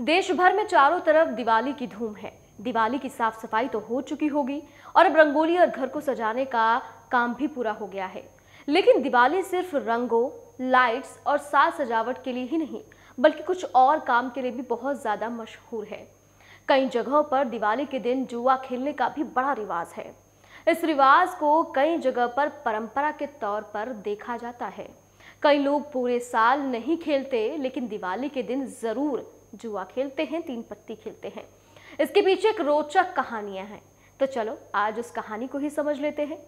देश भर में चारों तरफ दिवाली की धूम है दिवाली की साफ सफाई तो हो चुकी होगी और अब रंगोली और घर को सजाने का काम भी पूरा हो गया है लेकिन दिवाली सिर्फ रंगों लाइट्स और साज सजावट के लिए ही नहीं बल्कि कुछ और काम के लिए भी बहुत ज़्यादा मशहूर है कई जगहों पर दिवाली के दिन जुआ खेलने का भी बड़ा रिवाज है इस रिवाज को कई जगह पर परंपरा के तौर पर देखा जाता है कई लोग पूरे साल नहीं खेलते लेकिन दिवाली के दिन ज़रूर जुआ खेलते हैं तीन पत्ती खेलते हैं इसके पीछे एक रोचक कहानियां हैं तो चलो आज उस कहानी को ही समझ लेते हैं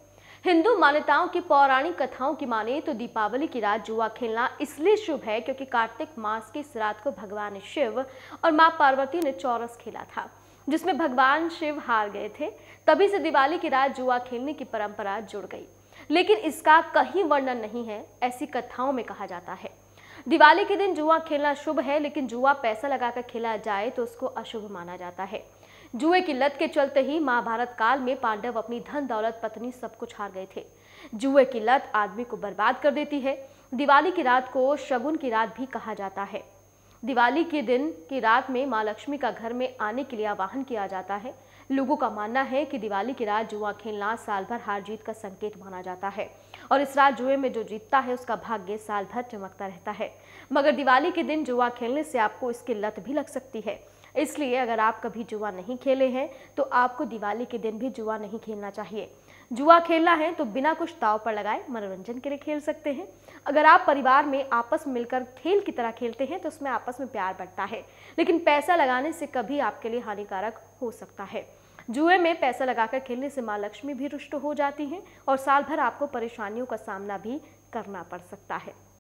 हिंदू मान्यताओं की पौराणिक कथाओं की माने तो दीपावली की रात जुआ खेलना इसलिए शुभ है क्योंकि कार्तिक मास की इस रात को भगवान शिव और माँ पार्वती ने चौरस खेला था जिसमें भगवान शिव हार गए थे तभी से दिवाली की रात जुआ खेलने की परंपरा जुड़ गई लेकिन इसका कहीं वर्णन नहीं है ऐसी कथाओं में कहा जाता है दिवाली के दिन जुआ खेलना शुभ है लेकिन जुआ पैसा लगाकर खेला जाए तो उसको अशुभ माना जाता है जुए की लत के चलते ही महाभारत काल में पांडव अपनी धन दौलत पत्नी सब कुछ हार गए थे जुए की लत आदमी को बर्बाद कर देती है दिवाली की रात को शगुन की रात भी कहा जाता है दिवाली के दिन की रात में माँ लक्ष्मी का घर में आने के लिए आवाहन किया जाता है लोगों का मानना है कि दिवाली की रात जुआ खेलना साल भर हार जीत का संकेत माना जाता है और इस रात जुए में जो जीतता है उसका भाग्य साल भर चमकता रहता है मगर दिवाली के दिन जुआ खेलने से आपको इसकी लत भी लग सकती है इसलिए अगर आप कभी जुआ नहीं खेले हैं तो आपको दिवाली के दिन भी जुआ नहीं खेलना चाहिए जुआ खेलना है तो बिना कुछ ताव पर लगाए मनोरंजन के लिए खेल सकते हैं अगर आप परिवार में आपस में मिलकर खेल की तरह खेलते हैं तो उसमें आपस में प्यार बढ़ता है लेकिन पैसा लगाने से कभी आपके लिए हानिकारक हो सकता है जुए में पैसा लगाकर खेलने से माँ लक्ष्मी भी रुष्ट हो जाती हैं और साल भर आपको परेशानियों का सामना भी करना पड़ सकता है